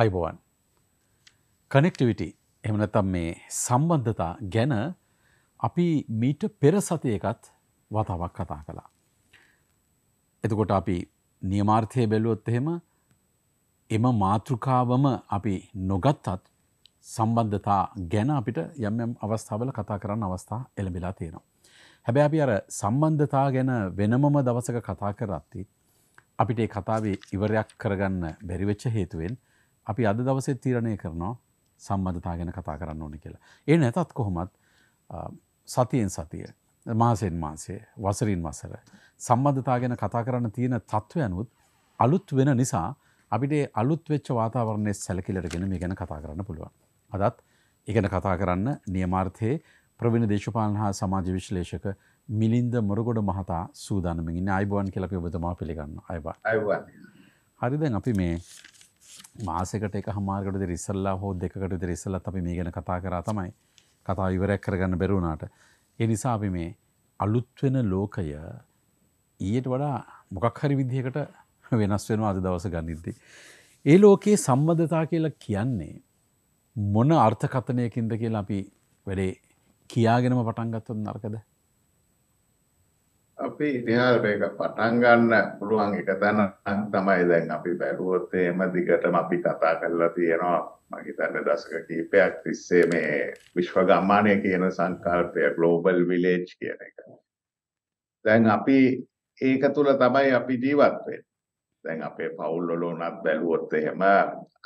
අයිබෝවන් කනෙක්ටිවිට එමනතම් මේ සම්බන්ධතා ගැන අපි මීට පෙර සතියකත් වතාවක් කතා කළා. එතකොට අපි නියමාර්ථය බැලුවොත් එහෙම එම මාතෘකාවම අපි නොගත්තත් සම්බන්ධතා ගැන අපිට යම් යම් අවස්ථාවල කතා කරන්න අවස්ථා එළඹිලා තියෙනවා. හැබැයි අපි අර සම්බන්ධතා ගැන වෙනමම දවසක කතා කරද්දී අපිට ඒ කතාවේ ඉවරයක් කරගන්න බැරි වෙච්ච හේතුවෙන් අපි අද දවසේ තීරණය කරනවා සම්බධතා ගැන කතා කරන්න ඕනි කියලා. ඒ නැතත් කොහොමත් සතියෙන් සතිය මාසෙන් මාසේ වසරින් වසර සම්බධතා ගැන කතා කරන්න තියෙන තත්ත්වයනුත් අලුත් වෙන නිසා අපිට අලුත් වෙච්ච වාතාවරණය සැලකිලටගෙන මේ ගැන කතා කරන්න පුළුවන්. අදත් ඉගෙන කතා කරන්න නියමාර්ථයේ ප්‍රවිණ දේශපාලන හා සමාජ විශ්ලේෂක මිලින්ද මොරගොඩ මහතා සූදානමින් අයිබුවන් කියලපි ඔබතුමා පිළිගන්න අයිවා. හරිදැන් අපි මේ මාසකට එක හමාර්කට දෙ ඉස්සල්ලා හෝ දෙකට විතර ඉස්සලත් අපි මේ ගැන කතා කරා තමයි කතා ඉවරයක් කරගන්න බැරුණාට ඒ නිසා අපි මේ අලුත් වෙන ලෝකය ඊට වඩා මොකක් හරි විදිහකට වෙනස් වෙනවා අද දවස ගනිද්දී ඒ ලෝකයේ සම්බන්ධතා කියලා කියන්නේ මොන අර්ථකථනයකින්ද කියලා අපි වැඩේ කියාගෙනම පටන් ගත්තොත් නරකද අපි ඉතිහාස මේක පටන් ගන්න පුළුවන් එක තැන තමයි දැන් අපි බැලුවොත් එහෙම දිගටම අපි කතා කරලා තියෙනවා මම හිතන්නේ දශක කිහිපයක් තිස්සේ මේ විශ්ව ගම්මානය කියන සංකල්පය ග්ලෝබල් විලේජ් කියන එක. දැන් අපි ඒක තුල තමයි අපි ජීවත් වෙන්නේ. දැන් අපේ පවුල් වල උනත් බැලුවොත් එහෙම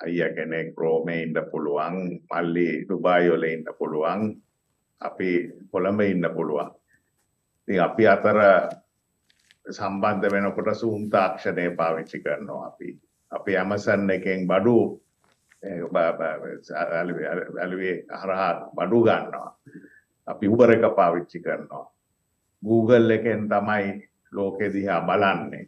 අයියා කෙනෙක් රෝමේ ඉන්න පුළුවන්, මල්ලි ඩුබායි වල ඉන්න පුළුවන්, අපි කොළඹ ඉන්න පුළුවන්. ඉතින් අපි අතර සම්බන්ධ වෙනකොට සූම් තාක්ෂණය පාවිච්චි කරනවා අපි. අපි Amazon එකෙන් බඩු ඇලුවේ හරහා බඩු ගන්නවා. අපි Uber එක පාවිච්චි කරනවා. Google එකෙන් තමයි ලෝකෙ දිහා බලන්නේ.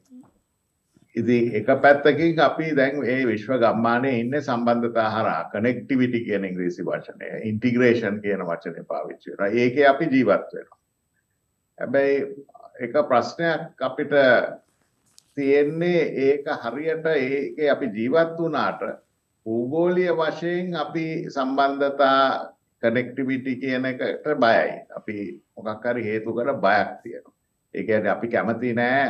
ඉතින් එක පැත්තකින් අපි දැන් මේ විශ්ව ගම්මානයේ ඉන්නේ සම්බන්ධතා හරහා connectivity කියන ඉංග්‍රීසි වචනය, integration කියන වචනේ පාවිච්චි කරනවා. ඒකේ අපි ජීවත් වෙනවා. හැබැයි එක ප්‍රශ්නයක් අපිට තියෙන්නේ ඒක හරියට ඒක අපි ජීවත් වුණාට භූගෝලීය වශයෙන් අපි සම්බන්ධතා කනෙක්ටිවිටි කියන එකට බයයි. අපි මොකක් හරි හේතුකට බයක් තියෙනවා. ඒ කියන්නේ අපි කැමති නෑ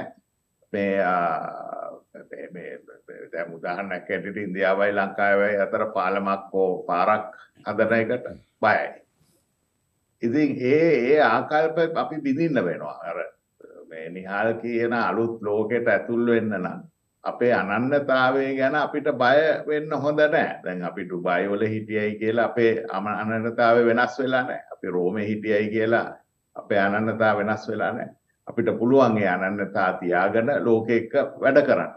මේ මේ දැන් උදාහරණයක් ඇටිට ඉන්දියාවයි ලංකාවයි අතර පාලමක් හෝ පාරක් හදන එකට බයයි. ඉතින් ඒ ඒ ආකල්ප අපි බිඳින්න වෙනවා අර මේ නිහාල් කියන අලුත් ලෝකෙට ඇතුල් වෙන්න නම් අපේ අනන්‍යතාවය ගැන අපිට බය වෙන්න හොඳ නෑ දැන් අපි ඩුබයි වල හිටියයි කියලා අපේ අනන්‍යතාවය වෙනස් වෙලා නෑ අපි රෝමේ හිටියයි කියලා අපේ අනන්‍යතාව වෙනස් වෙලා නෑ අපිට පුළුවන් ඒ අනන්‍යතාව තියාගෙන ලෝකෙක වැඩ කරන්න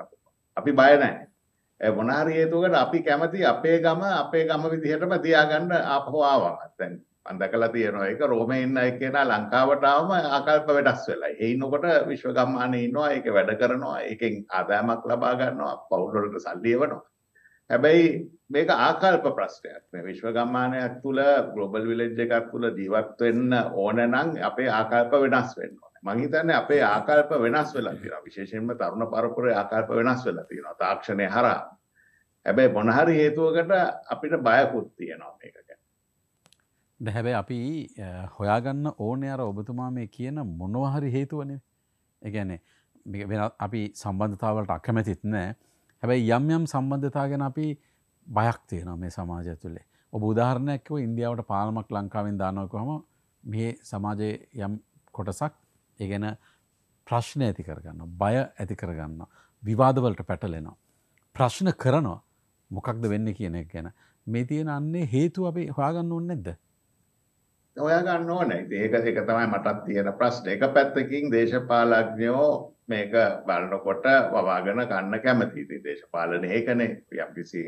අපි බය නැහැ මොනාරි හේතුවකට අපි කැමති අපේ ගම අපේ ගම විදිහටම තියාගන්න අපහො ආවා දැන් අදකලා තියෙනවා ඒක රෝමේ ඉන්න එක්කෙනා ලංකාවටාවම ආකල්ප වෙනස් වෙලා. ඒ ඉන්නකොට විශ්ව ගම්මානයේ ඉන්නවා ඒක වැඩ කරනවා ඒකෙන් ආදායමක් ලබා ගන්නවා පවුල් වලට සල්ලි එවනවා. හැබැයි මේක ආකල්ප ප්‍රශ්නයක්. මේ විශ්ව ගම්මානයක් තුල ග්ලෝබල් විලේජ් එකක් තුල ජීවත් වෙන්න ඕන නම් අපේ ආකල්ප වෙනස් වෙන්න ඕනේ. මම හිතන්නේ අපේ ආකල්ප වෙනස් වෙලා තියෙනවා. විශේෂයෙන්ම තරුණ පරපුරේ ආකල්ප වෙනස් වෙලා තියෙනවා. තාක්ෂණය හරහා. හැබැයි මොන හරි හේතුවකට අපිට බයකුත් තියෙනවා මේකට. හැබැයි අපි හොයාගන්න ඕනේ අර ඔබතුමා මේ කියන මොනවා හරි හේතුවනේ. ඒ කියන්නේ වෙන අපි සම්බන්ධතාවලට අකමැතිත් නෑ. හැබැයි යම් යම් සම්බන්ධතා ගැන අපි බයක් තියෙනවා මේ සමාජය තුලේ. ඔබ උදාහරණයක් කිව්ව ඉන්දියාවට පාලමක් ලංකාවෙන් දානවා කිව්වම මේ සමාජයේ යම් කොටසක් ඒ ගැන ප්‍රශ්න ඇති කරගන්නවා, බය ඇති කරගන්නවා, විවාදවලට පැටලෙනවා. ප්‍රශ්න කරනවා මොකක්ද වෙන්නේ කියන එක ගැන. මේ තියෙන අන්නේ හේතුව අපි හොයාගන්න ඕනේ නැද්ද? ඔයා ගන්න ඕනේ. ඉතින් ඒක ඒක තමයි මටත් තියෙන ප්‍රශ්නේ. එක පැත්තකින් දේශපාලඥයෝ මේක බලනකොට වවාගෙන ගන්න කැමතියි. ඉතින් දේශපාලනේ ඒකනේ යම්කිසි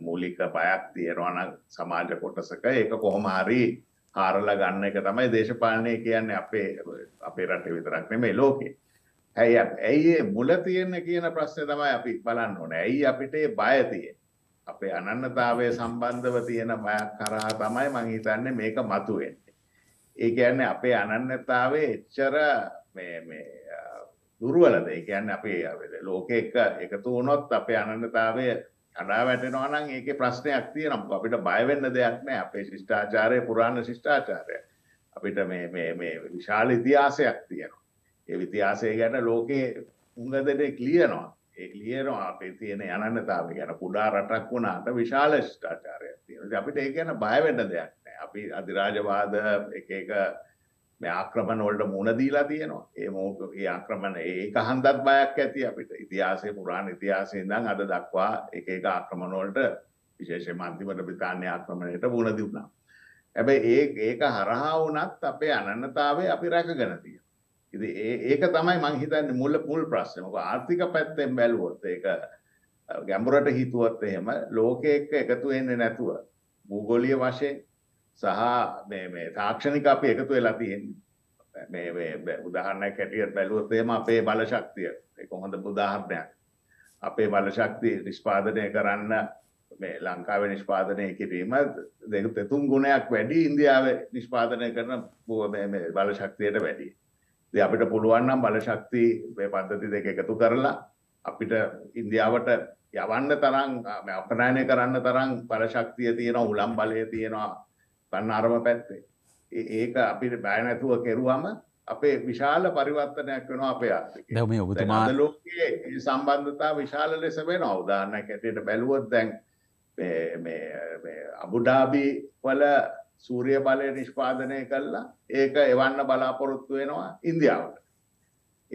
මූලික බයක් තියෙනවා නම් සමාජ කොටසක ඒක කොහොම හරි හාරලා ගන්න එක තමයි දේශපාලනය කියන්නේ අපේ අපේ රටේ විතරක් නෙමෙයි ලෝකේ. ඇයි ඇයි මුල තියෙන කියන ප්‍රශ්නේ තමයි අපි බලන්න ඕනේ. ඇයි අපිට බය තියෙන්නේ? අපේ අනන්නතාවය සම්බන්ධව තියෙන බයක් කරා තමයි මං හිතන්නේ මේක මතුවෙන්නේ. ඒ කියන්නේ අපේ අනන්නතාවයේ එච්චර මේ මේ දුර්වලද? ඒ කියන්නේ අපේ ලෝකෙ එක එකතු වුණොත් අපේ අනන්නතාවය කඩා වැටෙනවා නම් ඒකේ ප්‍රශ්නයක් තියෙනවා. අපිට බය වෙන්න දෙයක් නැහැ. අපේ ශිෂ්ටාචාරය පුරාණ ශිෂ්ටාචාරය. අපිට මේ මේ මේ විශාල ඉතිහාසයක් තියෙනවා. ඒ ඉතිහාසය ගැන ලෝකේ උඟ දෙනෙක් ලියනවා. ලියනවා අපේ තියෙන අනන්නතාව ගැන කුඩා රටක් වුණාට විශාල ශිෂ්ටාචාරයක් තියෙනවා. අපිට ඒක ගැන බය වෙන්න දෙයක් නැහැ. අපි අධිරාජවාද එක එක මේ ආක්‍රමණ වලට මුහුණ දීලා තියෙනවා. ඒ මේ ආක්‍රමණ ඒක හන්දක් බයක් ඇති අපිට. ඉතිහාසයේ පුරාණ ඉතිහාසයේ ඉඳන් අද දක්වා එක එක ආක්‍රමණ වලට විශේෂයෙන්ම අන්තිමට බ්‍රිතාන්‍ය ආක්‍රමණයට මුහුණ දුන්නා. හැබැයි ඒ ඒක හරහා වුණත් අපේ අනන්නතාවය අපි රැකගෙන තියෙනවා. ඉති ඒක තමයි මං හිතන්න මුල්ල මුල් ප්‍රශ්නමක ආර්ථික පැත්තෙන් බැලුවොත් ඒක ගැඹුරට හිතුවත් එහෙම ලෝක එක්ක එකතු වෙන්නේ නැතුව භූගෝලීය වශයෙන් සහ මේ මේ තාක්ෂණික අපි එකතු වෙලා තියෙන්නේ මේ මේ උදාහරණයක් හැටියට බැලුවොත් එහෙම අපේ බලශක්තිය ඒක හොඳ උදාහරණයක් අපේ බලශක්තිය නිෂ්පාදනය කරන්න මේ ලංකාවේ නිෂ්පාදනය කිරීම දෙතුන් ගුණයක් වැඩි ඉන්දියාවේ නිෂ්පාදනය කරන බලශක්තියට වැඩියි අපිට පුළුවන්නම් බලශක්ති පද්ධති දෙක එකතු කරලා අපිට ඉන්දියාවට යවන්න තරම් අපනයනය කරන්න තරම් බලශක්තිය තියෙනවා උලම් බලය තියෙනවා පන්නාරම පැත්තේ. ඒක අපිට බෑ නැතුව කෙරුවම අපේ විශාල පරිවර්තනයක් වෙනවා අපේ ආර්ථිකය. දැන් මේ ඔබතුමා ලෝකයේ සම්බන්ධතා විශාල ලෙස වෙනවා. උදාහරණයක් ඇටියට බැලුවොත් දැන් මේ මේ අබුඩාබි වල සූරිය බලය නිෂ්පාදනය කළා ඒක එවන්න බලාපොරොත්තු වෙනවා ඉන්දියාවට.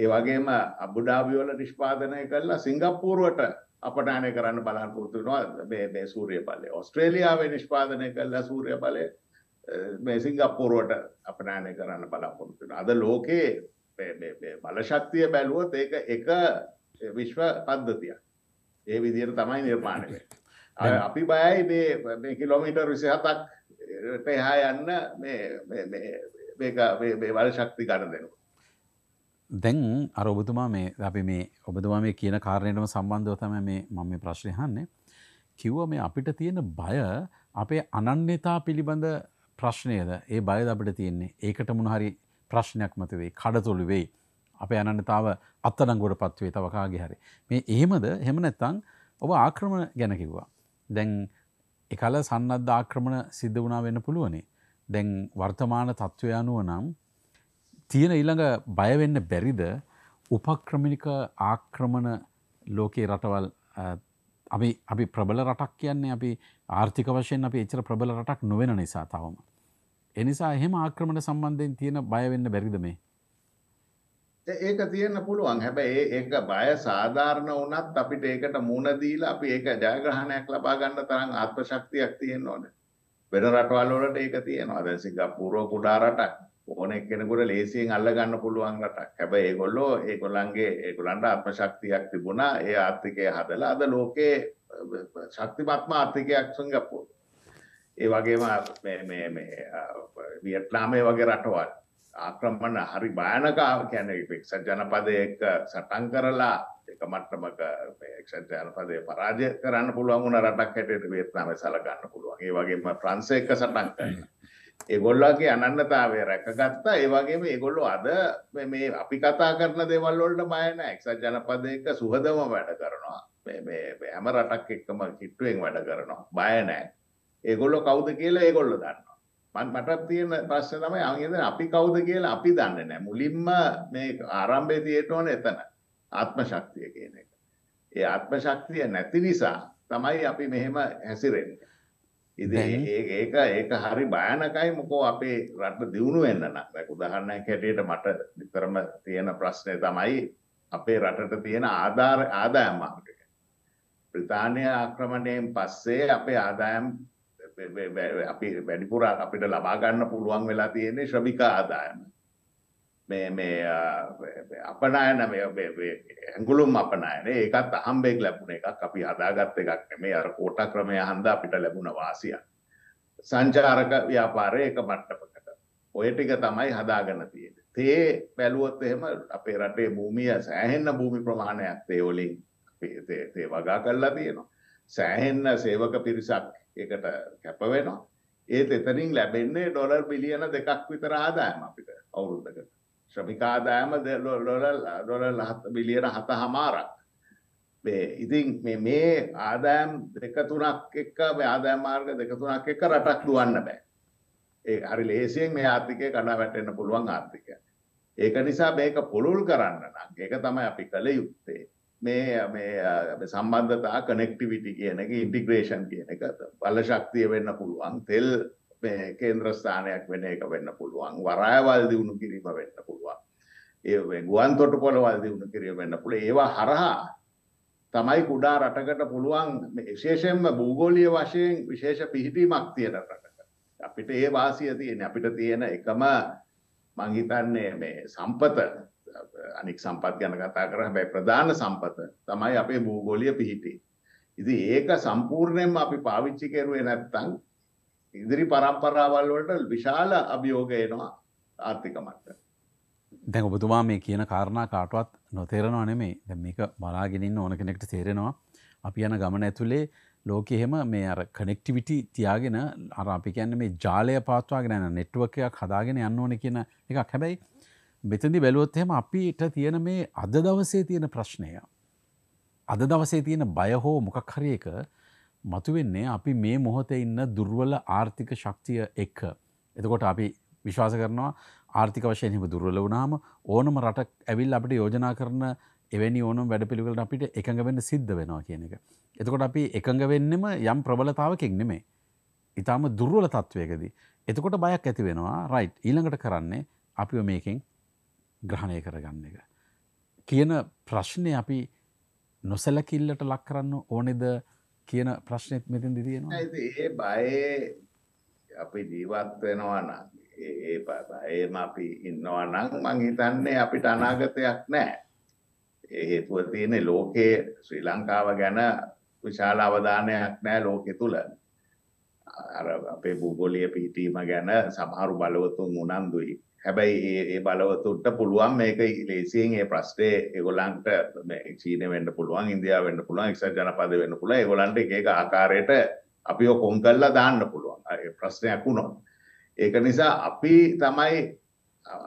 ඒ වගේම අබුඩාබි වල නිෂ්පාදනය කළා සිංගප්පූරුවට අපනයනය කරන්න බලාපොරොත්තු වෙනවා මේ මේ සූරිය බලය. ඕස්ට්‍රේලියාවේ නිෂ්පාදනය කළා සූරිය බලය මේ සිංගප්පූරුවට අපනයනය කරන්න බලාපොරොත්තු වෙනවා. අද ලෝකේ බලශක්තිය බැලුවොත් ඒක එක විශ්ව පද්ධතියක්. ඒ විදිහට තමයි නිර්මාණය වෙන්නේ. අපි බයයි මේ මේ කිලෝමීටර් 27ක් මේ හා යන්න මේ මේ වල ශක්ති ගණ දෙනු. දැන් අර ඔබතුමා මේ අපි මේ ඔබතුමා මේ කියන කාරණයටම සම්බන්ධව තමයි මේ මම මේ ප්‍රශ්නේ අහන්නේ. කිව්ව මේ අපිට තියෙන බය අපේ අනන්‍යතා පිළිබඳ ප්‍රශ්නයද? ඒ බයද අපිට තියෙන්නේ? ඒකට මොන හරි ප්‍රශ්නයක් මත වෙයි, කඩතොළු වෙයි. අපේ අනන්‍යතාව අත්අඩංගුවට පත් වේ තව කාගේ හරි. මේ එහෙමද? එහෙම නැත්නම් ඔබ ආක්‍රමණ ගැන කිව්වා. දැන් එකල සන්නද්ධ ආක්‍රමණ සිද්ධ වනා වෙන්න පුළුවනේ. දැන් වර්තමාන තත්ත්වය අනුව නම් තියෙන ඊළඟ බයවෙන්න බැරිද උපක්‍රමිණික ආක්‍රමණ ලෝකයේ රටවල් අපි අපි ප්‍රබල රටක් කියන්නේ අපි ආර්ථික වශයෙන් අපි එච්චර ප්‍රබල රටක් නොවෙන නිසා තවම. එනිසා එහෙම ආක්‍රමණ සම්බන්ධයෙන් තියෙන බය වෙන්න බැරිද මේ? ඒක තියෙන්න පුළුවන්. හැබැයි ඒක බය සාධාරණ වුණත් අපිට ඒකට මුණ දීලා අපි ඒක ජයග්‍රහණයක් ලබා ගන්න තරම් ආත්ම ශක්තියක් තියෙන්න ඕනේ. වෙන රටවල් වලට ඒක තියෙනවා. දැන් සිංගප්පූරුව කුඩා රටක්. ඕන එක්කෙනෙකුට ලේසියෙන් අල්ල ගන්න පුළුවන් රටක්. හැබැයි ඒගොල්ලෝ ඒගොල්ලන්ගේ ඒගොල්ලන්ට ආත්ම ශක්තියක් තිබුණා. ඒ ආර්ථිකය හදලා අද ලෝකේ ශක්තිමත්ම ආර්ථිකයක් සිංගප්පූරුව. ඒ වගේම මේ මේ මේ වියට්නාමයේ වගේ රටවල්. ආක්‍රමණ හරි භයානක කියන්නේ එක්සත් ජනපදයේ එක සටන් කරලා එක මට්ටමක එක්සත් ජනපදයේ පරාජය කරන්න පුළුවන් වුණ රටක් හැටියට වියට්නාමය සලකන්න පුළුවන්. ඒ වගේම ප්‍රංශය එක්ක සටන් කරනවා. ඒගොල්ලගේ අනන්නතාවය රැකගත්තා ඒ වගේම ඒගොල්ලෝ අද මේ අපි කතා කරන දේවල් වලට බය නැහැ. එක්සත් ජනපදයක සුහදව වැඩ කරනවා. මේ මේ හැම රටක් එක්කම කිට්ටුවෙන් වැඩ කරනවා. බය නැහැ. ඒගොල්ලෝ කවුද කියලා ඒගොල්ලෝ දන්නවා. මට තියෙන ප්‍රශ්න තමයි අංගද අපි කවුද කියලා අපි දන්නේ නැහැ. මුලින්ම මේ ආරම්භයේ තියෙන්න ඕන එතන. ආත්ම ශක්තිය කියන එක. ඒ ආත්ම ශක්තිය නැති නිසා තමයි අපි මෙහෙම හැසිරෙන්නේ. ඉතින් ඒක ඒක හරි භයානකයි මොකෝ අපේ රට දියුණු වෙන්න නම්. දැන් උදාහරණයක් හැටියට මට විතරම තියෙන ප්‍රශ්නේ තමයි අපේ රටට තියෙන ආදාර ආදායම් මාර්ගය. බ්‍රිතාන්‍ය ආක්‍රමණයෙන් පස්සේ අපේ ආදායම් අපි වැඩිපුර අපිට ලබා ගන්න පුළුවන් වෙලා තියෙන්නේ ශ්‍රමික ආදායම. මේ මේ අපනායන මේ ඇඟුලුම් අපනායන ඒකත් අහම්බෙන් ලැබුණ එකක් අපි හදාගත් එකක් නෙමේ අර කෝටා ක්‍රමය හන්දා අපිට ලැබුණ වාසියක්. සංචාරක ව්‍යාපාරය එක මට්ටමකට. ඔය ටික තමයි හදාගෙන තියෙන්නේ. තේ බැලුවොත් එහෙම අපේ රටේ භූමිය සෑහෙන භූමි ප්‍රමාණයක් තේ වලින් තේ වගා කරලා තියෙනවා. සෑහෙන්න සේවක පිරිසක් එකට කැප වෙනවා ඒත් එතනින් ලැබෙන්නේ ඩොලර් බිලියන දෙකක් විතර ආදායම අපිට අවුරුද්දකට ශ්‍රමික ආදායම ඩොලර් බිලියන හත හමාරක් ඉතින් මේ ආදායම් දෙක තුනක් එක්ක ආදායම් මාර්ග දෙක තුනක් එක්ක රටක් දුවන්න බෑ ඒ හරි ලේසියෙන් මේ ආර්ථිකය කඩා වැටෙන්න පුළුවන් ආර්ථිකය ඒක නිසා මේක පුළුල් කරන්න නම් ඒක තමයි අපි කළ යුත්තේ මේ මේ සම්බන්ධතා කනෙක්ටිවිටි කියන එක ඉන්ටිග්‍රේෂන් කියන එක බල ශක්තිය වෙන්න පුළුවන් තෙල් මේ කේන්ද්‍රස්ථානයක් වෙන එක වෙන්න පුළුවන් වරායවල් දියුණු කිරීම වෙන්න පුළුවන් ඒ ගුවන් තොටුපළවල් දියුණු කිරීම වෙන්න පුළුවන් ඒවා හරහා තමයි කුඩා රටකට පුළුවන් විශේෂයෙන්ම භූගෝලීය වශයෙන් විශේෂ පිහිටීමක් තියෙන රටකට අපිට ඒ වාසිය තියෙන අපිට තියෙන එකම මං හිතන්නේ මේ සම්පත අනික් සම්පත් ගැන කතා කර හැබැයි ප්‍රධාන සම්පත තමයි අපේ භූගෝලීය පිහිටි. ඉතින් ඒක සම්පූර්ණයෙන්ම අපි පාවිච්චි කරුවේ නැත්නම් ඉදිරි පරම්පරාවල් වලට විශාල අභියෝග එනවා ආර්ථික මට්ටමේ. දැන් ඔබතුමා මේ කියන කාරණා කාටවත් නොතේරෙනවා නෙමෙයි. දැන් මේක බලාගෙන ඉන්න ඕන කෙනෙක්ට තේරෙනවා. අපි යන ගමන ඇතුලේ ලෝකෙ හැම මේ අර කනෙක්ටිවිටි තියාගෙන අර අපි කියන්නේ මේ ජාලය පාත්වාගෙන යන network එකක් හදාගෙන යන්න ඕනේ කියන එකක්. හැබැයි මෙතදි බැලුවොත්හෙම අපිට තියෙන මේ අද දවසේ තියෙන ප්‍රශ්නය. අද දවසේ තියෙන බයහෝ මොකක් හරියක මතුවෙන්නේ අපි මේ මොහොත ඉන්න දුර්වල ආර්ථික ශක්තිය එක්ක. එතකොට අපි විශ්වාස කරනවා ආර්ථික වශයෙන් හිම දුර්වල වුණාම ඕනම රට ඇවිල් අපිට යෝජනා කරන එවැනි ඕනම් වැඩ පිළිවෙලට අපිට එකඟ වෙන්න සිද්ධ වෙනවා කියන එක. එතකොට අපි එකඟ වෙන්නෙම යම් ප්‍රබලතාවකින් නෙමේ. ඉතාම දුර්වල තත්ත්වයකදී. එතකොට බයක් ඇති වෙනවා රයිට් ඊළඟට කරන්නේ අපිව මේකින් ග්‍රහණය කරගන්න එක. කියන ප්‍රශ්නය අපි නොසැලකිල්ලට ලක් කරන්න ඕනෙද කියන ප්‍රශ්නයත් මෙතින් දිතියෙනවා ඒ බයේ අපි ජීවත් වෙනවාන ඒ බයම අපි ඉන්නවනම් මං හිතන්නේ අපිට අනාගතයක් නෑ ඒ හේතුව තියෙන ලෝකයේ ශ්‍රී ලංකාව ගැන විශාල අවධානයක් නෑ ලෝකෙ තුළ අර අපේ භූගෝලීය පිහිටීම ගැන සමහරු බලවතුන් උනන්දුයි හැබැයි ඒ බලවතුන්ට පුළුවන් මේක ලේසියෙන් ඒ ප්‍රශ්නේ ඒගොල්ලන්ට චීන වෙන්න පුළුවන් ඉන්දියාව වෙන්න පුළුවන් එක්සත් ජනපදය වෙන්න පුළුවන් ඒගොල්ලන්ට එක එක ආකාරයට අපිව කොන් කරලා දාන්න පුළුවන් ඒ ප්‍රශ්නයක් වුණොත් ඒක නිසා අපි තමයි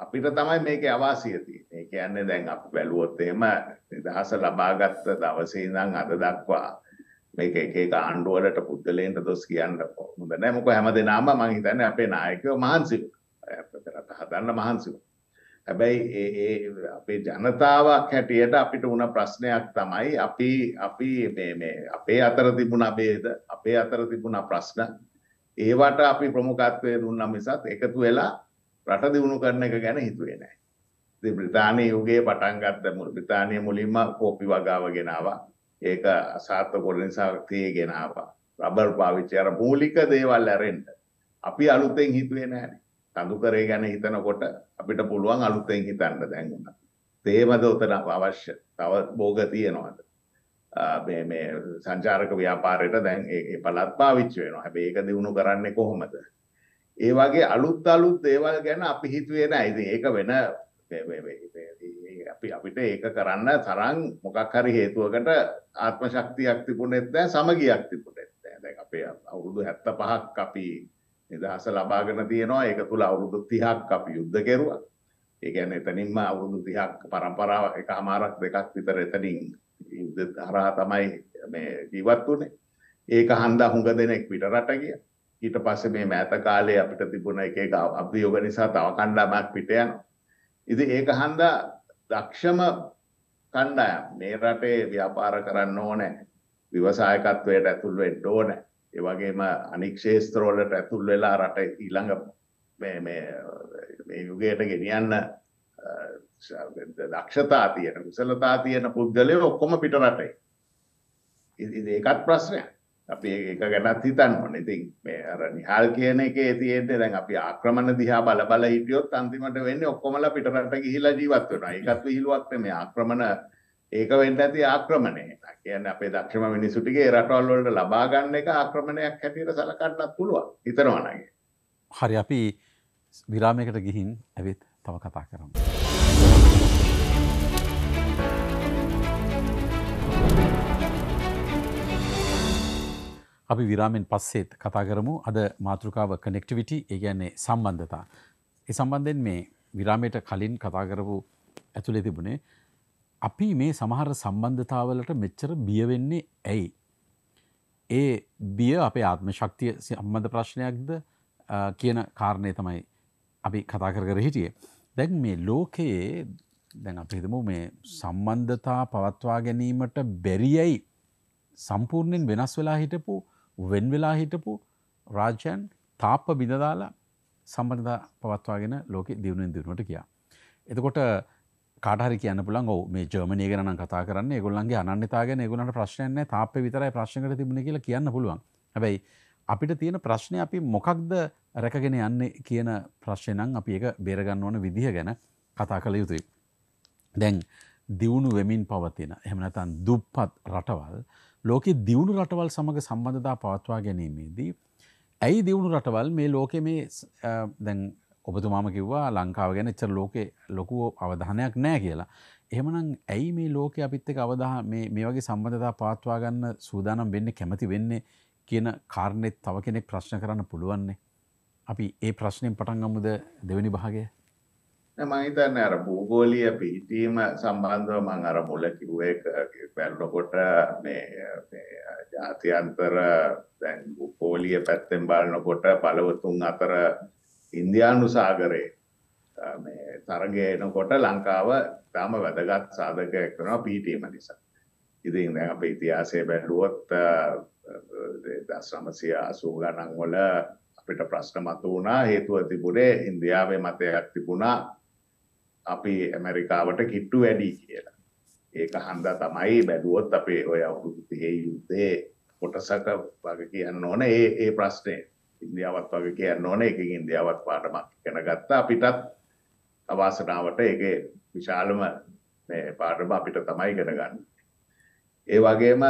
අපිට තමයි මේකේ අවාසිය තියෙන්නේ. ඒ කියන්නේ දැන් අපි බැලුවොත් එහෙම නිදහස ලබාගත් දවසේ ඉඳන් අද දක්වා මේක එක එක ආණ්ඩුවලට පුද්ගලයන්ට දොස් කියන්න හොඳ නැහැ. මොකද හැමදේනම මම හිතන්නේ අපේ නායකයෝ මහන්සි වෙනවා. කරන්න හදන්න මහන්සිව. හැබැයි ඒ අපේ ජනතාවක් හැටියට අපිට වුණ ප්‍රශ්නයක් තමයි අපි අපි මේ අපේ අතර තිබුණ ભેද අපේ අතර තිබුණ ප්‍රශ්න ඒවට අපි ප්‍රමුඛත්වය දුන්නා මිසක් එකතු වෙලා රට දියුණු කරන එක ගැන හිතුවේ නැහැ. ඉතින් බ්‍රිතාන්‍ය යුගයේ පටන් ගත්ත බ්‍රිතාන්‍ය මුලින්ම කෝපි වගාව ගෙනාවා. ඒක අසාර්ථක වෙන නිසා තේ ගෙනාවා. රබර් පාවිච්චි අර මූලික දේවල් ඇරෙන්න අපි අලුතෙන් හිතුවේ නැහැ. කඳුකරේ ගැන හිතනකොට අපිට පුළුවන් අලුතෙන් හිතන්න දැන් උනා. තේමද උතන අවශ්‍ය. තව භෝග තියෙනවද? මේ මේ සංචාරක ව්‍යාපාරයට දැන් ඒ පළත් පාවිච්චි වෙනවා. හැබැයි ඒක දිනු කරන්නේ කොහොමද? ඒ වගේ අලුත් අලුත් දේවල් ගැන අපි හිතුවේ නැහැ. ඉතින් ඒක වෙන අපි අපිට ඒක කරන්න තරම් මොකක් හරි හේතුවකට ආත්ම ශක්තියක් තිබුණෙත් නැහැ, සමගියක් තිබුණෙත් නැහැ. දැන් අපේ අවුරුදු 75ක් අපි නිදහස ලබාගෙන තියෙනවා ඒක තුළ අවුරුදු 30ක් අපි යුද්ධ කෙරුවා. ඒ කියන්නේ එතනින්ම අවුරුදු 30ක් පරම්පරාව එකමාරක් දෙකක් විතර එතනින් යුද්ධ හරහා තමයි මේ ජීවත් වුනේ. ඒක හන්දා හුඟ දෙනෙක් පිටරට ගියා. ඊට පස්සේ මේ මෑත කාලේ අපිට තිබුණ එක එක අභියෝග නිසා තව කණ්ඩායමක් පිට යනවා. ඉතින් ඒක හන්දා දක්ෂම කණ්ඩායම් මේ රටේ ව්‍යාපාර කරන්න ඕනේ. විවසායකත්වයට ඇතුල් වෙන්න ඕනේ. ඒ වගේම අනික් ක්ෂේත්‍රවලට ඇතුල් වෙලා රට ඊළඟ මේ මේ මේ යුගයට ගෙනියන්න දක්ෂතා තියෙන කුසලතා තියෙන පුද්ගලයෝ ඔක්කොම පිට රටේ. ඉතින් ඒකත් ප්‍රශ්නයක්. අපි ඒක ගැනත් හිතන්න ඕනේ. ඉතින් මේ අර නිහාල් කියන එකේ තියෙන්නේ දැන් අපි ආක්‍රමණ දිහා බල බල හිටියොත් අන්තිමට වෙන්නේ ඔක්කොමලා පිට රට ගිහිලා ජීවත් වෙනවා. ඒකත් විහිළුවක් නෙමෙයි. ආක්‍රමණ ඒක වෙන්න ඇති ආක්‍රමණය. කියන්නේ අපේ දක්ෂම මිනිසුටිගේ රටවල් වලට ලබා ගන්න එක ආක්‍රමණයක් හැටියට සලකන්නත් පුළුවන්. හිතනවා නම්. හරි අපි විරාමයකට ගිහින් ඇවිත් තව කතා කරමු. අපි විරාමෙන් පස්සෙත් කතා කරමු අද මාතෘකාව කනෙක්ටිවිටි ඒ කියන්නේ සම්බන්ධතා. ඒ සම්බන්ධයෙන් මේ විරාමයට කලින් කතා කරපු ඇතුලේ තිබුණේ අපි මේ සමහර සම්බන්ධතාවලට මෙච්චර බියවෙන්නේ ඇයි. ඒ බිය අපේ ආත්ම ශක්තිය සම්බඳ ප්‍රශ්නයක්ද කියන කාරණය තමයි අපි කතා කර කර හිටිය. දැන් මේ ලෝකයේ දැන් අප හිතමු මේ සම්බන්ධතා පවත්වා ගැනීමට බැරියයි සම්පූර්ණයෙන් වෙනස් වෙලා හිටපු වෙන් වෙලා හිටපු රාජ්‍යයන් තාප්ප බිඳදාලා සම්බන්ධතා පවත්වාගෙන ලෝකෙ දියුණුවෙන් දියුණුවට කියා. එතකොට කාටහරි කියන්න පුළන් ඔ මේ ජර්මණය ගැන කතා කරන්න ගොල්න්ගේ අනන්‍යතාගෙන ගුලට ප්‍රශ්නය තාප විතරයි ප්‍රශ්නකට තිබුණ කියල කියන්න පුළුවන් හැබැයි අපිට තියෙන ප්‍රශ්නය අපි මොකක්ද රැකගෙන යන්න කියන ප්‍රශ්නයනං අපි එක බේරගන්න ඕන විදිහ ගැන කතා කළ යුතුයි. දැන් දියුණු වෙමින් පවතින එමනතන් දුප්පත් රටවල් ලෝක දියුණු රටවල් සමඟ සම්බඳතා පවත්වා ගැනීමේදී ඇයි දියුණු රටවල් මේ ලෝකෙ මේ දැන් ඔබතුමාම කිව්වා ලංකාව ගැන එච්චර ලෝකේ ලොකු අවධානයක් නැහැ කියලා. එහෙමනම් ඇයි මේ ලෝකේ අපිත් එක්ක අවධා මේ මේ වගේ සම්බන්ධතා පවත්වා ගන්න සූදානම් වෙන්නේ කැමති වෙන්නේ කියන කාරණෙත් තව කෙනෙක් ප්‍රශ්න කරන්න පුළුවන්නේ. අපි ඒ ප්‍රශ්නෙන් පටන් ගමුද දෙවෙනි භාගය? මහිතන්න අර භූගෝලිය පිහිටීම සම්බන්ධව මං අර මුල කිව්වේක පැල්ලොකොට මේ ජාතියන්තර දැන් භූගෝලිය පැත්තෙන් බලනකොට පළව තුන් අතර ඉන්දයානු සාගරයේ තරගය එනකොට ලංකාව තාම වැදගත් සාධකයක් වෙනවා පිහිටීම නිසා. ඉතින් දැන් අපේ ඉතිහාසය බැලුවොත් දස් රමසිය අසූ ගණන් වල අපිට ප්‍රශ්න මතුවුණා හේතුව තිබුණේ ඉන්දියාවේ මතයක් තිබුණා අපි ඇමරිකාවට කිට්ටු වැඩි කියලා. ඒක හන්දා තමයි බැලුවොත් අපේ ඔය අවුරුදු 30 යුද්ධයේ කොටසක වගේ කියන්න ඕන ඒ ඒ ප්‍රශ්නේ. ඉන්දියාවත් වගේ කියන්න ඕන එක ඉන්දියාවත් පාටමක් කැන ගත්තා අපිටත් අවාසනාවට ඒක විශාලම පාටම අපිට තමයි කෙනගන්න ඒ වගේම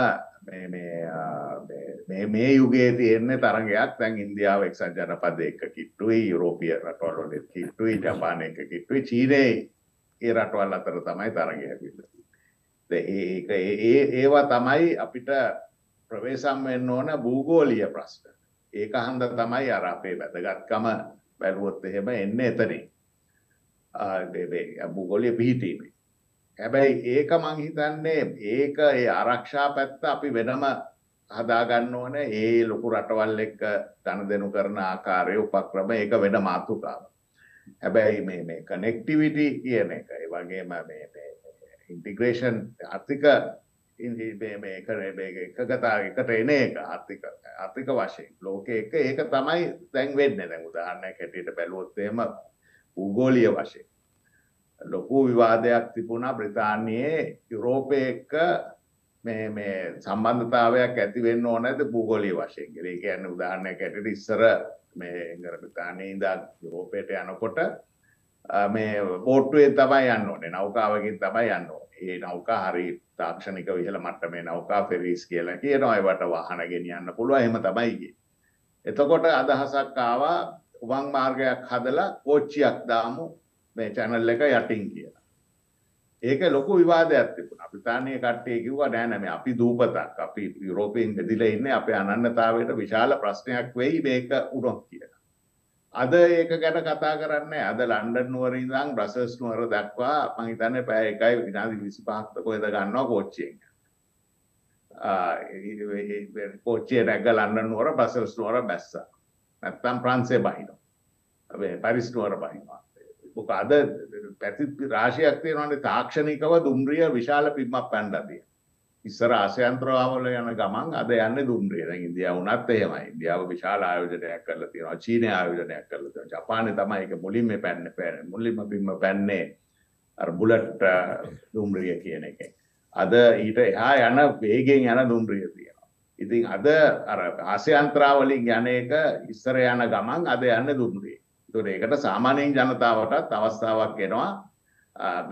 මේ යුගේ තියෙන්නේ තරගයක් තැන් ඉන්දියාව එක් සංජනපද එක කිට්ටුයි යුරෝපිය රටවල්ල කිට්ටුයි ජපාන එක කිට්ටුයි චීනය ඒ රටවල් අතර තමයි තරගයක් ඒක ඒවා තමයි අපිට ප්‍රවේශම් වෙන්න ඕන භූගෝලිය ප්‍රශ්න ඒක හන්ද තමයි අර අපේ වැදගත්කම බැලුවොත් එහෙම එන්න එතනේ බුගොලිය පිහිටීමේ හැබැයි ඒක මං හිතන්නේ ඒක ඒ ආරක්ෂා පැත්ත අපි වෙනම හදාගන්න ඕන ඒ ලොකු රටවල් එක්ක ධන දෙනු කරන ආකාරය උපක්‍රම ඒක වෙන මාතෘකාව. හැබැයි මේ මේ කනෙක්ටිවිටි කියන එක ඒ වගේම මේ ඉන්ටිග්‍රේෂන් ආර්ථික ඉන්දිබේ මේ කරේ එකගතා එකට එන එක ආර්ථික ආර්ථික වශයෙන් ලෝක එක ඒක තමයි දැන් වෙන්න දැන් උදාහරණයක් හැටියට බැලුවොත්තේම පූගෝලිය වශයෙන් ලොකු විවාදයක් තිබුණා බ්‍රතාානයේ යුරෝපය එක මේ මේ සම්බන්ධතාවයක් ඇතිවෙන්න ඕනද පූගෝලිය වශයෙන් ඒ කියන්න උදාහරණයක් ඇටට ඉස්සර මේ එඟර බ්‍රතාානය ඉදා යුරෝපයට යනකොට මේ පෝට්ටුවෙන් තමයි යන්න ඕනේ නෞකාවකින් තමයි යන්න ඒ නෞකා හරිට තාක්ෂණික විහල මට්ටමේ නෞකා ෆෙරීස් කියලා කියනවා ඒවට වාහන ගෙනියන්න පුළුවන් එහෙම තමයි කියේ. එතකොට අදහසක් ආවා උවන් මාර්ගයක් හදලා කෝච්චියක් දාමු මේ channel එක යටින් කියලා. ඒක ලොකු විවාදයක් තිබුණා. බ්‍රිතාන්‍ය කට්ටිය කිව්වා නෑ නෑ මේ අපි දූපතක්. අපි යුරෝපයෙන් බෙදිලා ඉන්නේ අපේ අනන්‍යතාවයට විශාල ප්‍රශ්නයක් වෙයි මේක උනොත් කියලා. අද ඒක ගැන කතා කරන්නේ අද ලන්ඩන් නුවර ඉඳන් බ්‍රසල්ස් නුවර දක්වා මං හිතන්නේ පැය එකයි විනාඩි 25ක් කොහෙද ගන්නවා කෝච්චියෙන්. කෝච්චිය නැග ලන්ඩන් නුවර බ්‍රසල්ස් නුවර බැස්සා. නැත්තම් ප්‍රංශේ බහිනවා. අපි පැරිස් නුවර බහිනවා. මොකද අද පැති රාශියක් තියෙනවානේ තාක්ෂණිකව දුම්රිය විශාල පිම්මක් පැනලා තියෙනවා. ඉස්සර ආසයන්ත්‍රාවල යන ගමන් අද යන්නේ දුම්රිය. දැන් ඉන්දියාව උනත් එහෙමයි. ඉන්දියාව විශාල ආයෝජනයක් කරලා තියෙනවා. චීනය ආයෝජනයක් කරලා තියෙනවා. ජපානය තමයි ඒක මුලින්ම පැන්නේ. මුලින්ම බිම පැන්නේ අර බුලට් දුම්රිය කියන එක. අද ඊට එහා යන වේගෙන් යන දුම්රිය තියෙනවා. ඉතින් අද අර ආසයන්ත්‍රාවලින් යන එක ඉස්සර යන ගමන් අද යන්නේ දුම්රිය. ඒතකොට ඒකට සාමාන්‍යයෙන් ජනතාවටත් අවස්ථාවක් එනවා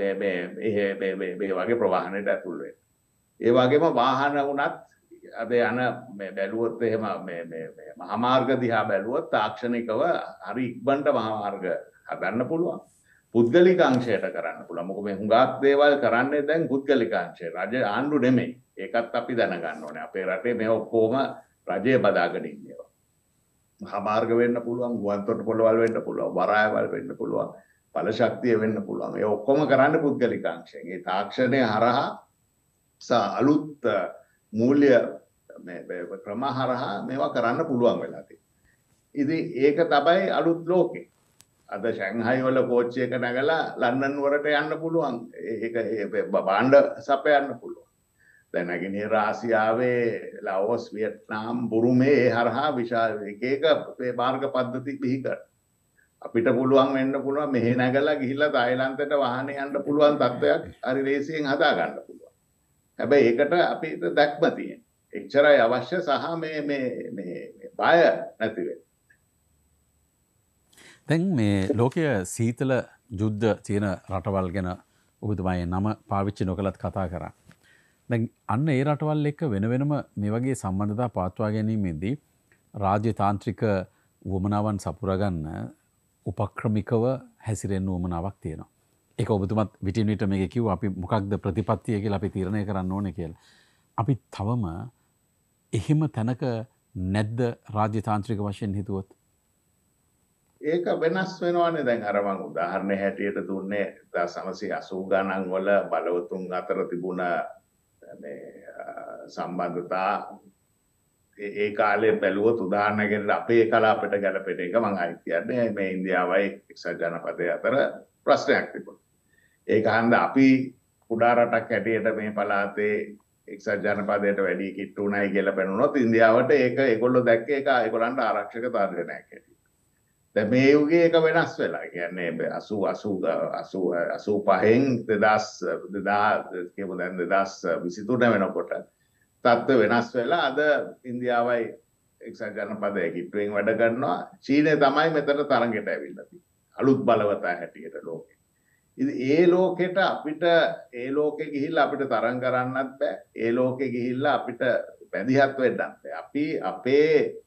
මේ මේ මේ වගේ ප්‍රවාහනයට ඇතුල් වෙන්න. ඒ වගේම වාහන වුණත් අද යන බැලුවොත් එහෙම මහමාර්ග දිහා බැලුවොත් තාක්ෂණිකව හරි ඉක්බන්ට මහමාර්ග හදන්න පුළුවන් පුද්ගලිකාංශයට කරන්න පුළුවන් මොකද මේ හුඟක් දේවල් කරන්නේ දැන් පුද්ගලිකාංශය රජ ආණ්ඩු නෙමෙයි ඒකත් අපි දැනගන්න ඕනේ අපේ රටේ මේ ඔක්කොම රජය බදාගෙන ඉන්නේ මහමාර්ග වෙන්න පුළුවන් ගුවන්තොට පොළවල් වෙන්න පුළුවන් වරායවල් වෙන්න පුළුවන් පල ශක්තිය වෙන්න පුළුවන් ඒ ඔක්කොම කරන්න පුද්ගලිකාංශයෙන් ඒ තාක්ෂණය හරහා අලුත් මූල්‍ය ක්‍රමහරහා මේවා කරන්න පුළුවන් වෙලාති. ඉති ඒක තබයි අලුත් ලෝකෙ. අද ශැංහයි වල කෝච්චයක නැගලා ලන්නන් වරට යන්න පුළුවන් ඒ බාණ්ඩ සපයන්න පුළුවන්. දැනගෙන රාසියාවේ ලවෝස් වියට්නාම් බුරුමේ හරහා විශාල එකක මාර්ග පද්ධති පිහිකර. අපිට පුළුවන් වෙන්න පුළුවන් මෙහෙ නැගලා ගිහිල්ලා තායිලන්තයට වාහනේ යන්න පුළුවන් තත්ත්වයක් හරි රේසියෙන් හදාගන්න පුළුවන්. හැබැයි ඒකට අපිට දැක්ම තියෙන. එච්චරයි අවශ්‍ය සහ මේ මේ මේ බය නැති වෙන්න. දැන් මේ ලෝකය සීතල යුද්ධ තියෙන රටවල් ගැන ඔබතුමයි නම පාවිච්චි නොකලත් කතා කරා. දැන් අන්න ඒ රටවල් එක්ක වෙන වෙනම මේ වගේ සම්බන්ධතා පාත්වා ගැනීමේදී රාජ්‍ය තාන්ත්‍රික වුවමනාවන් සපුරගන්න උපක්‍රමිකව හැසිරෙන් වුවමනාවක් තියෙනවා. ඒක ඔබතුමත් විටිනිට මේ කිව් අපි මොකක්ද ප්‍රතිපත්තිය කියලා අපි තීරණය කරන්න ඕන කියල්. අපි තවම එහෙම තැනක නැද්ද රාජ්‍ය තාන්ත්‍රික වශයෙන් හිතුවොත්. ඒක වෙනස් වෙනවානේ දැන් අරමං උදාහරණය හැටියට දුන්නේ දා සමසය අසූ ගණන් වල බලවතුන් අතර තිබුණ සම්බන්ධතා ඒ කාලේ බැලුවොත් උදාහරණයකට අපේ කලාපට ගැලපෙන එක මම අයිතියන්නේ මේ ඉන්දියාවයි එක්සත් ජනපදයේ අතර ප්‍රශ්නයක් තිබුණා. ඒක හන්ද අපි කුඩා රටක් හැටියට මේ පලාතේ එක්සත් ජනපදයට වැඩි කිට්ටු උනායි කියලා පෙනුනොත් ඉන්දියාවට ඒක ඒගොල්ලෝ දැක්කේ ඒක ඒගොල්ලන්ට ආරක්ෂක තර්ජනයක් හැටියට. දැන් මේ යුගයේ ඒක වෙනස් වෙලා. කියන්නේ 80 80 85න් 2000 2000 කියමු දැන් 2023 වෙනකොට තත්ත්ව වෙනස් වෙලා අද ඉන්දියාවයි එක්සත් ජනපදයේ කිට්ටුවෙන් වැඩ කරනවා. චීනය තමයි මෙතන තරඟයට ඇවිල්ලා තියෙන්නේ. අලුත් බලවතා හැටියට ලෝකේ. ඒ ලෝකෙට අපිට ඒ ලෝකෙ ගිහිල්ලා අපිට තරම් කරන්නත් බෑ. ඒ ලෝකෙ ගිහිල්ලා අපිට බැඳිහත් වෙන්නත් බෑ. අපි අපේ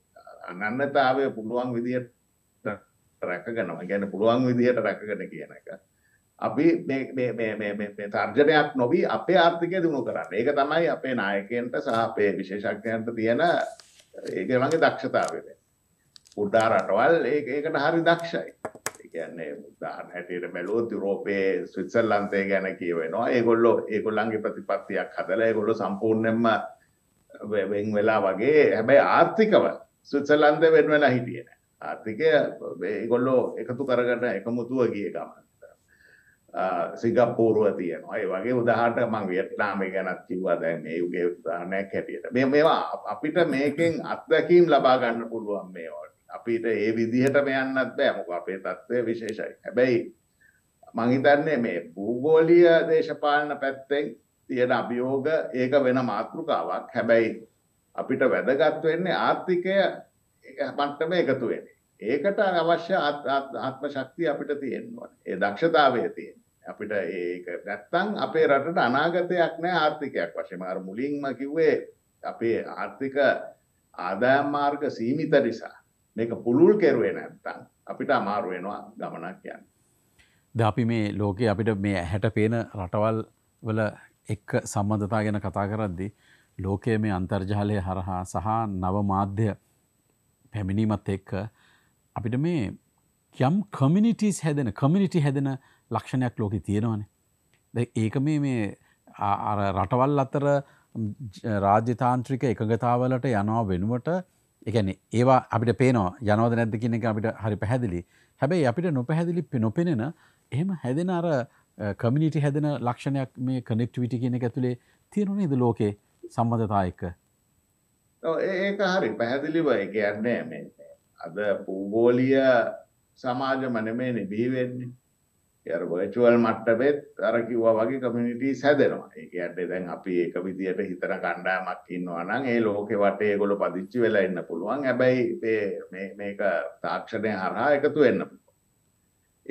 අනන්‍යතාවය පුළුවන් විදිහට රැකගෙනවා. කියන්නේ පුළුවන් විදිහට රැකගෙන කියන එක. අපි මේ මේ මේ මේ තර්ජනයක් නොවි අපේ ආර්ථිකය දිනු කරන්න. ඒක තමයි අපේ නායකයන්ට සහ අපේ විශේෂඥයන්ට තියෙන ඒක මගේ දක්ෂතාවය. උඩා රටවල් ඒකට හරි දක්ෂයි. කියන්නේ උදාහරණ හැටියට බැලුවොත් යුරෝපයේ ස්විට්සර්ලන්තය ගැන කියවෙනවා. ඒගොල්ලෝ ඒගොල්ලන්ගේ ප්‍රතිපත්තියක් හදලා ඒගොල්ලෝ සම්පූර්ණයෙන්ම වෙන් වෙලා වගේ හැබැයි ආර්ථිකව ස්විට්සර්ලන්තය වෙන් වෙලා හිටියේ නැහැ. ආර්ථිකය ඒගොල්ලෝ එකතු කරගෙන එකමුතුව ගිය ගමන. සිගප්පූරුව තියෙනවා ඒ වගේ උදාහරණයක් මම වියට්නාමය ගැනත් කිව්වා දැන් මේ යුගයේ උදාහරණයක් හැටියට මේ මේවා අපිට මේකෙන් අත්දැකීම් ලබා ගන්න පුළුවන් මේවට අපිට ඒ විදිහටම යන්නත් බෑ මොකද අපේ තත්ත්වය විශේෂයි. හැබැයි මං හිතන්නේ මේ භූගෝලීය දේශපාලන පැත්තෙන් තියෙන අභියෝග ඒක වෙන මාතෘකාවක්. හැබැයි අපිට වැදගත් වෙන්නේ ආර්ථිකය මට්ටම එකතු වෙන. ඒකට අවශ්‍ය ආත්ම ශක්තිය අපිට තියෙනවා. ඒ දක්ෂතාවය තියෙන. අපිට ඒක නැත්තම් අපේ රටට අනාගතයක් නෑ ආර්ථිකයක් වශයෙන්. අර මුලින්ම කිව්වේ අපේ ආර්ථික ආදායම් මාර්ග සීමිත නිසා මේක පුළුල් කෙරුවේ නැත්තම් අපිට අමාරු වෙනවා ගමනක් යන්න. ද අපි මේ ලෝකේ අපිට මේ ඇහැට පේන රටවල් වල එක්ක සම්බන්ධතා ගැන කතා කරද්දී ලෝකයේ මේ අන්තර්ජාලය හරහා සහ නව මාධ්‍ය පැමිණීමත් එක්ක අපිට මේ යම් කමිනිිටස් හැදෙන කමිනිිටි හැදෙන ලක්ෂණයක් ලෝකෙ තියෙනවනේ. ද ඒක මේ මේ රටවල් අතර රාජ්‍යතාන්ත්‍රික එකගතාවලට යනවා වෙනුවට එකන්නේ ඒවා අපිට පේනවා යනවද නැද්ද කියන එක අපිට හරි පැහැදිලි හැබැයි අපිට නොපැහැදිලි නොපෙනෙන එහෙම හැදෙන අර කමිනිිටි හැදෙන ලක්ෂණයක් මේ කනෙක්ටවිටි කියන එක ඇතුළේ තියෙනුනේද ලෝකේ සම්බධතායක ඒක හරි පැහැදිලිවයි කියන්නේ මේ අද පූගෝලිය සමාජ මනමේ නිබිහිවෙන්නේ අර වර්චුවල් මට්ටමේත් අර කිව්වා වගේ කමියුනිටිස් හැදෙනවා. ඒ කියන්නේ දැන් අපි ඒක විදියට හිතන කණ්ඩායමක් ඉන්නවා නම් ඒ ලෝකෙ වටේ ඒගොල්ලෝ පදිච්චි වෙලා ඉන්න පුළුවන්. හැබැයි මේ මේක තාක්ෂණය හරහා එකතු වෙන්න පුළුවන්.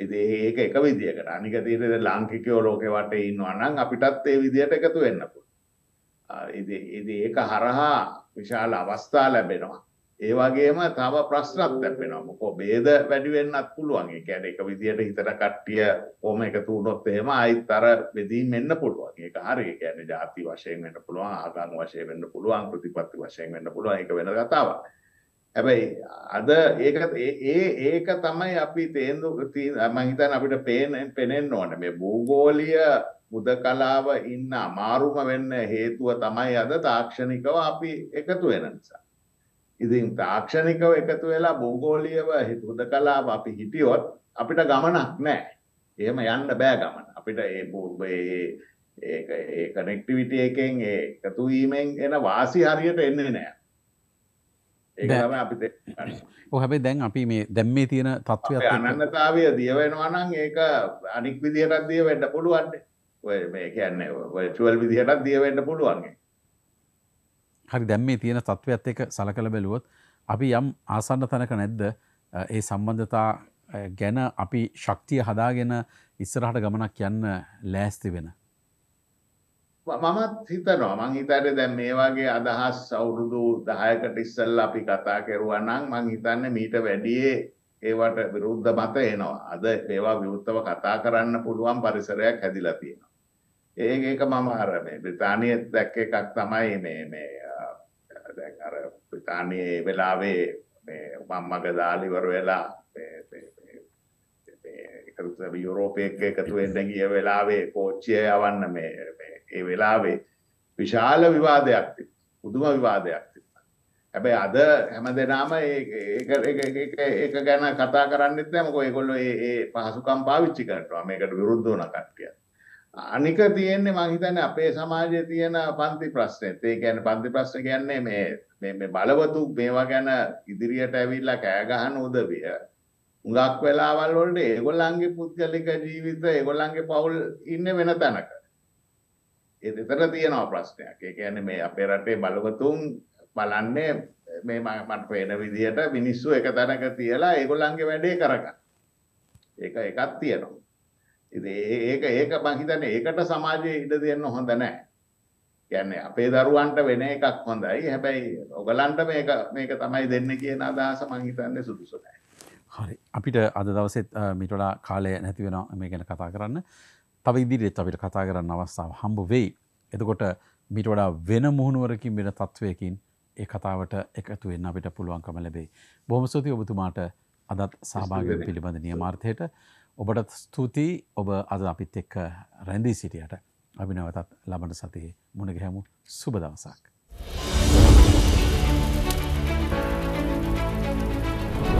ඉතින් ඒක එක විදියකට. අනික තියෙන්නේ ලාංකිකයෝ ලෝකෙ වටේ ඉන්නවා නම් අපිටත් ඒ විදියට එකතු වෙන්න පුළුවන්. ඉතින් ඒක හරහා විශාල අවස්ථා ලැබෙනවා. ඒ වගේම තව ප්‍රශ්නත් ලැබෙනවා. මොකෝ ભેද වැඩි වෙන්නත් පුළුවන්. ඒ කියන්නේ එක විදියට හිතට කට්ටිය කොහොම එකතු වුණොත් එහෙම ආයිත් අර බෙදීම් වෙන්න පුළුවන්. ඒක හරි. ඒ කියන්නේ ಜಾති වශයෙන් වෙන්න පුළුවන්, ආගම් වශයෙන් වෙන්න පුළුවන්, ප්‍රතිපත්ති වශයෙන් වෙන්න පුළුවන්. ඒක වෙන කතාවක්. හැබැයි අද ඒක ඒ ඒක තමයි අපි තේන්දු මම හිතන්නේ අපිට පේන පේනෙන්න ඕනේ මේ භූගෝලීය මුදකලාව ඉන්න අමාරුම වෙන්න හේතුව තමයි අද තාක්ෂණිකව අපි එකතු වෙන නිසා. ඉතින් තාක්ෂණිකව එකතු වෙලා භූගෝලීයව හුදකලා අපි හිටියොත් අපිට ගමනක් නෑ. එහෙම යන්න බෑ ගමන. අපිට ඒ ඒ ඒ කනෙක්ටිවිටි එකෙන් ඒ එකතු වීමෙන් එන වාසි හරියට එන්නේ නෑ. ඒක තමයි අපි දෙන්නේ. ඔව් හැබැයි දැන් අපි මේ දැන් මේ තියෙන තත්ත්වයක් අනන්‍යතාවය දිය වෙනවා නම් ඒක අනික් විදිහටත් දිය වෙන්න පුළුවන්. ඔය මේ කියන්නේ වර්චුවල් විදිහටත් දිය වෙන්න පුළුවන්. හරි දැම් මේ තියෙන තත්ත්වත් එක සලකළ බැලුවොත් අපි යම් ආසන්න තැනක නැද්ද ඒ සම්බන්ධතා ගැන අපි ශක්තිය හදාගෙන ඉස්සරහට ගමනක් යන්න ලෑස්ති වෙන. මමත් හිතනවා මං හිතර දැන් මේ වගේ අදහස් අවුරුදු දහයකට ඉස්සල්ල අපි කතා කෙරුවනම් මං හිතන්න මීට වැඩියේ ඒවට විරුද්ධ මත එනවා අද ඒවා විවෘත්තව කතා කරන්න පුළුවන් පරිසරයක් හැදිලා තියෙනවා. ඒක මම අර මේ බ්‍රිතාන්‍ය දැක්ක එකක් තමයි මේ මේ තානේ වෙලාවේ මම්මග දාලිවර වෙලා එකතු යුරෝපය එකතු වෙන්න ගිය වෙලාවේ කෝච්චිය යවන්න මේ ඒ වෙලාවේ විශාල විවාදයක් තිබ්බා. පුදුම විවාදයක් තිබ්බා. හැබැයි අද හැමදෙනාම ඒක ගැන කතා කරන්නෙත් නෑ මොකද ඒගොල්ලෝ ඒ ඒ පහසුකම් පාවිච්චි කරනවා මේකට විරුද්ධ වුණ කට්ටිය. අනික තියෙන්නේ මම හිතන්නේ අපේ සමාජයේ තියෙන පන්ති ප්‍රශ්නෙත්. ඒ කියන්නේ පන්ති ප්‍රශ්න කියන්නේ මේ මේ බලවතු මේවා ගැන ඉදිරියට ඇවිල්ලා කෑගහන උදවිය උඟක් වෙලාවල් වලට ඒගොල්ලන්ගේ පුද්ගලික ජීවිත ඒගොල්ලන්ගේ පවුල් ඉන්නේ වෙන තැනක. ඒ දෙතර තියෙනවා ප්‍රශ්නයක්. ඒ කියන්නේ මේ අපේ රටේ බලවතුන් බලන්නේ මේ මට පේන විදිහට මිනිස්සු එක තැනක තියලා ඒගොල්ලන්ගේ වැඩේ කරගන්න. ඒක එකක් තියෙනවා. ඉතින් ඒක ඒක මං හිතන්නේ ඒකට සමාජයේ ඉඩ දෙන්න හොඳ නැහැ. කියන්නේ අපේ දරුවන්ට වෙන එකක් හොඳයි. හැබැයි ඔගලන්ට මේක මේක තමයි දෙන්නේ කියන අදහස මම හිතන්නේ සුදුසු නැහැ. හරි. අපිට අද දවසෙත් මීට වඩා කාලය නැති වෙනවා මේ ගැන කතා කරන්න. තව ඉදිරියේත් අපිට කතා කරන්න අවස්ථාව හම්බ වෙයි. එතකොට මීට වඩා වෙන මුහුණුවරකින් වෙන තත්ත්වයකින් ඒ කතාවට එකතු වෙන්න අපිට පුළුවන්කම ලැබේ. බොහොම ස්තුතියි ඔබතුමාට අදත් සහභාගී පිළිබඳ නියමාර්ථයට ඔබටත් ස්තුතියි ඔබ අද අපිත් එක්ක රැඳී සිටියට. අපි නැවතත් ලබන සතියේ මුණ ගැහමු සුබ දවසක්